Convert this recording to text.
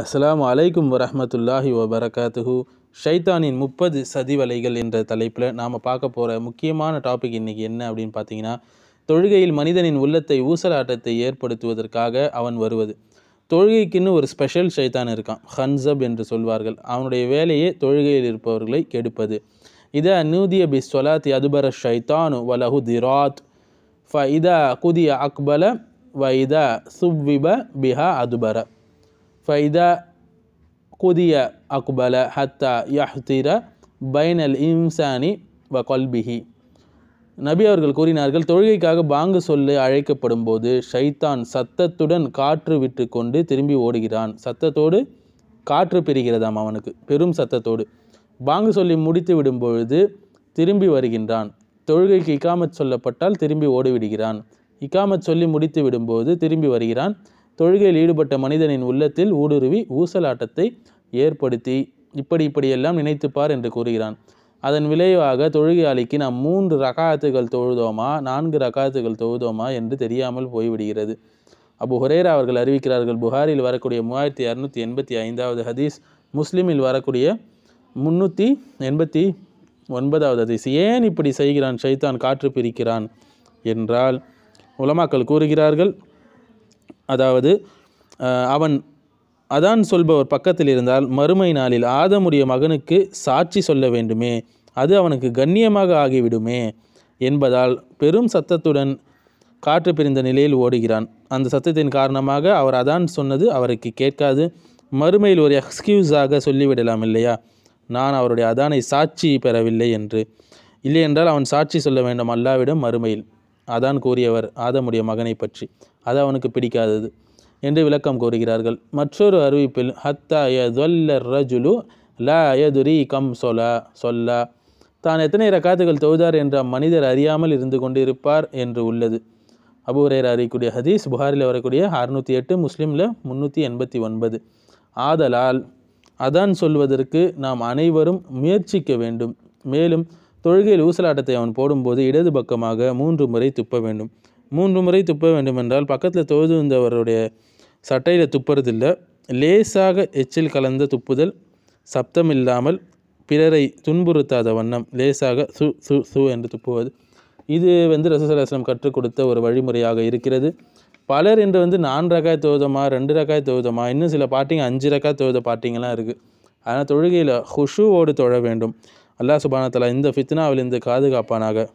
அஸ்லாம் அலைக்கும் வரமத்துல்லாஹி வபரகாத்துஹூ ஷைத்தானின் முப்பது சதிவலைகள் என்ற தலைப்பில் நாம் பார்க்க போகிற முக்கியமான டாபிக் இன்றைக்கி என்ன அப்படின்னு பார்த்தீங்கன்னா தொழுகையில் மனிதனின் உள்ளத்தை ஊசலாட்டத்தை ஏற்படுத்துவதற்காக அவன் வருவது தொழுகைக்குன்னு ஒரு ஸ்பெஷல் ஷைத்தான் இருக்கான் ஹன்சப் என்று சொல்வார்கள் அவனுடைய வேலையே தொழுகையில் இருப்பவர்களை கெடுப்பது இதை நூதிய பி சொலாத்தி அதுபர ஷைத்தானு வலஹு திராத் ஃப இதா குதிய அக்பல வ இதா சுப்விப பிஹா அதுபர ஃபைதா குதிய அக்பல ஹத்தா யஹ்திர பைனல் இம்சானி வ கொல்பிஹி நபி அவர்கள் கூறினார்கள் தொழுகைக்காக பாங்கு சொல்லு அழைக்கப்படும் போது ஷைத்தான் சத்தத்துடன் காற்று விட்டு கொண்டு திரும்பி ஓடுகிறான் சத்தத்தோடு காற்று பிரிகிறதாம் அவனுக்கு பெரும் சத்தத்தோடு பாங்கு சொல்லி முடித்து விடும்பொழுது திரும்பி வருகின்றான் தொழுகைக்கு இக்காமத் சொல்லப்பட்டால் திரும்பி ஓடிவிடுகிறான் இக்காமத் சொல்லி முடித்து விடும்போது திரும்பி வருகிறான் தொழுகையில் ஈடுபட்ட மனிதனின் உள்ளத்தில் ஊடுருவி ஊசலாட்டத்தை ஏற்படுத்தி இப்படி இப்படியெல்லாம் நினைத்துப்பார் என்று கூறுகிறான் அதன் விளைவாக தொழுகையாளிக்கு நாம் மூன்று ரகாத்துகள் தொழுதோமா நான்கு ரகாத்துகள் தொழுதோமா என்று தெரியாமல் போய்விடுகிறது அபு ஹுரேரா அவர்கள் அறிவிக்கிறார்கள் புகாரில் வரக்கூடிய மூவாயிரத்தி இரநூத்தி எண்பத்தி ஐந்தாவது ஹதீஸ் முஸ்லீமில் வரக்கூடிய முந்நூற்றி எண்பத்தி ஒன்பதாவது ஹதீஸ் ஏன் இப்படி செய்கிறான் ஷைத்தான் காற்று பிரிக்கிறான் என்றால் உலமாக்கள் கூறுகிறார்கள் அதாவது அவன் அதான் சொல்பவர் பக்கத்தில் இருந்தால் மறுமை நாளில் ஆதமுடைய மகனுக்கு சாட்சி சொல்ல வேண்டுமே அது அவனுக்கு கண்ணியமாக ஆகிவிடுமே என்பதால் பெரும் சத்தத்துடன் காற்று பிரிந்த நிலையில் ஓடுகிறான் அந்த சத்தத்தின் காரணமாக அவர் அதான் சொன்னது அவருக்கு கேட்காது மறுமையில் ஒரு எக்ஸ்கியூஸாக சொல்லிவிடலாம் இல்லையா நான் அவருடைய அதானை சாட்சி பெறவில்லை என்று இல்லையென்றால் அவன் சாட்சி சொல்ல வேண்டும் அல்லாவிடம் மறுமையில் அதான் கூறியவர் ஆதமுடைய மகனை பற்றி அது அவனுக்கு பிடிக்காதது என்று விளக்கம் கூறுகிறார்கள் மற்றொரு அறிவிப்பில் ஹத்தா யொல்ல ரஜுலு ல யதுரி கம் சொலா சொல்லா தான் எத்தனை ரகாத்துகள் தொழுதார் என்ற மனிதர் அறியாமல் இருந்து கொண்டிருப்பார் என்று உள்ளது அபுரேர் அறியக்கூடிய ஹதீஸ் புகாரில் வரக்கூடிய அறுநூற்றி எட்டு முஸ்லீமில் முந்நூற்றி எண்பத்தி ஒன்பது ஆதலால் அதான் சொல்வதற்கு நாம் அனைவரும் முயற்சிக்க வேண்டும் மேலும் தொழுகையில் ஊசலாட்டத்தை அவன் போடும்போது இடது பக்கமாக மூன்று முறை துப்ப வேண்டும் மூன்று முறை துப்ப வேண்டுமென்றால் பக்கத்தில் தொழுது வந்தவருடைய சட்டையில் துப்புறதில்லை லேசாக எச்சில் கலந்த துப்புதல் சப்தம் இல்லாமல் பிறரை துன்புறுத்தாத வண்ணம் லேசாக சு சு சு என்று துப்புவது இது வந்து ரசசலாசனம் கற்றுக் கொடுத்த ஒரு வழிமுறையாக இருக்கிறது பலர் என்று வந்து நான்கு ரகாய் தோதமா ரெண்டு ரகாய் தோதமா இன்னும் சில பாட்டிங்க அஞ்சு ரகாய் தோத பாட்டிங்கெல்லாம் இருக்குது ஆனால் தொழுகையில் ஹுஷுவோடு தொழ வேண்டும் அல்லாஹ் சுபானத்தலா இந்த ஃபித்னாவிலிருந்து காதுகாப்பானாக